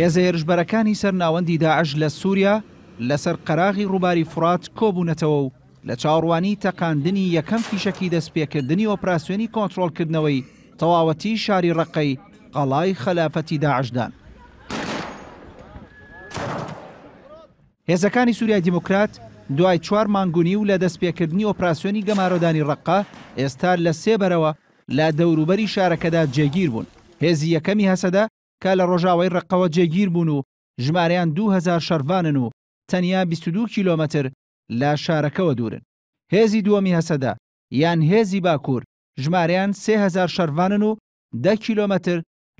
هێزە هێرشبەرەکانی سەرناوەندی داعش لە سووریا لەسەر قەراغی ڕووباری فرات کۆبوونەتەوە و لە چاڕوانی تەقاندنی یەکەم فیشکی دەستپێکردنی ئۆپراسسیۆنی کۆنتترۆلکردنەوەی تەواوەتی شاری ڕقەی قەڵای خەلافەتی داعشدان. هێزەکانی سووریا دیموکرات دوای چوار مانگونی و لە دەستپێکردنی ئۆپراسسیۆنی گەمارۆدانی ڕقا ئێستا لە سێبەرەوە لە دەوروبەری شارەکەدا جێگیر بوون. هێزی یەکەمی هەسەدا کە لە ڕۆژاوای ڕقەوە جێگیر بوون و ژماریان 2000 شەروانن و تەنیا 22 کیلۆمەتر لە شارەکەەوە دوورن هێزی دووەمی هەسەدا یان هێزی باکوور ژماریان 3000 شەروانن و 10 کیلۆمەتر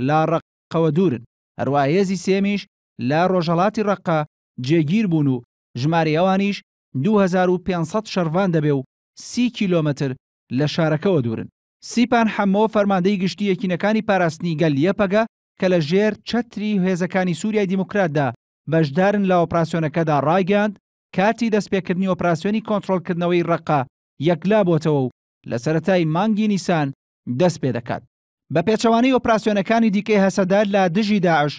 لا ڕقەوە دوورن هەروە هێزی سێمیش لە ڕۆژەڵاتی ڕقە جێگیر بوون و ژماریەوانیش 2500 شەروان دەبێ و سی کیلۆمەتر لە شارەکەەوە دوورن سیپان حەمەوە فەرماندەی گشتی یەکینەکانی پاراستنی گەلیە پەگە کە لە ژێر چەتری هێزەکانی سووریای دیموکراتدا بەشدارن لە ئۆپراسسیۆنەکەدا ڕایگەاند کاتی دەستپێکردنی ئۆپراسسیۆنی کۆنتترۆلکردنەوەی ڕقا یەکلا بۆتەوە و لە سەتای مانگی نیسان دەست پێ دەکات بە پێچەوانی ئۆپراسسیۆنەکانی دیکەی هەسەدار لە دژی داعش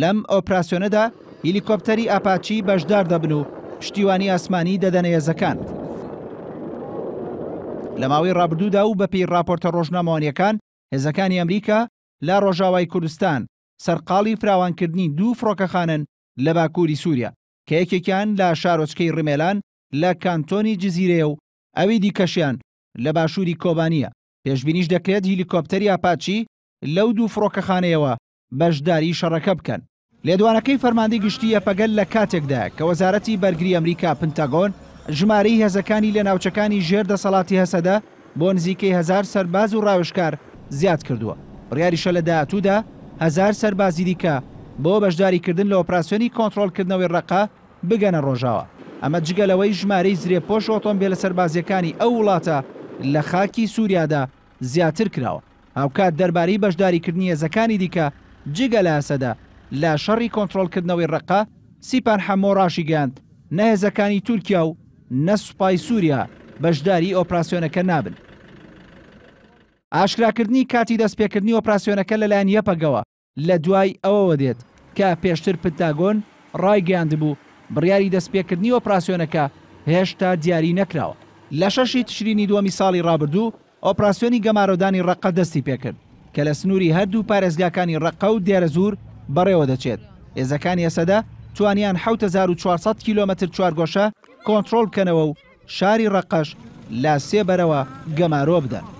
لەم ئۆپراسسیۆنەدا هیلیکۆپتەری ئاپاچی بەشدار دەبن و پشتیوانی ئاسمانی دەدەنەیەزەکان لە ماوەی ڕابردوودا و بەپی راپۆرتە ڕۆژنامەوانیەکان هێزەکانی ئەمریکا لا ڕۆژاوای کوردستان سەرقاڵی فراوانکردنی دوو فڕۆکەخانن لە باکووری سووریا کە یەکێکیان لە شارۆچکەی ڕمێلان لە کانتۆنی جززیرەیە و ئەوی دیکەشیان لە باشووری کۆبانیە پێشببینیش دەکرێت هیلیکۆپتەری ئاپاچی لەو دوو فڕۆکەخانەیەوە بەشداری شەڕەکە بکەن لێدوانەکەی فەرماندەی گشتیە پەگەل لە کاتێکدا کە وەزارەتی بەرگری ئەمریکا پنتەگۆن ژمارەی هێزەکانی لە ناوچەکانی ژێر دەسەڵاتی هەسەدا بۆ نزیکەی هزار سەرباز و ڕاوشکار زیاد کردووە بڕیاریشە لە داهاتوودا هزار سەربازی دیکە بۆ بەشداریکردن لە ئۆپراسسیۆنی کۆنتترۆلکردنەوەی ڕقا بگەنە ڕۆژاوە ئەمە جگەلەوەی ژمارەی زرێپۆش ئۆتۆمبیل لە سەربازیەکانی ئەو وڵاتە لە خاکی سووریادا زیاتر کراوە هاوکات دەربارەی بەشداریکردنی هێزەکانی دیکە جگە لە ئەسەدا لە شەڕی کۆنتترۆلکردنەوەی ڕقا سیپان حەمۆ ڕاشی گەاند نەهێزەکانی تورکیا و نە سوپای سووریا بەشداری ئۆپراسسیۆنەکە نابن ئاشکراکردنی کاتی دەستپێکردنی ئۆپراسسیۆنەکە لەلایەن یەپەگەوە لە دوای ئەوەوە دێت کە پێشتر پتاگۆن ڕایگەاندبوو بڕیاری دەستپێکردنی ئۆپراسسیۆنەکە هێشتا دیاری نەکراوە لە شەشی تشرینی دووەمی ساڵی ڕابردوو ئۆپراسسیۆنی گەمارۆدانی ڕقە دەستی پێکرد کە لە سنووری هەردوو پارێزگاکانی ڕقە و دیارە زور بەڕێوە دەچێت ئێزەکانی ئەسەدا توانیان 1400 کیلومتر چوارگۆشە کۆنتترۆل کەنەوە و شاری ڕقەش لا سێبەرەوە گەمارۆ بدەن.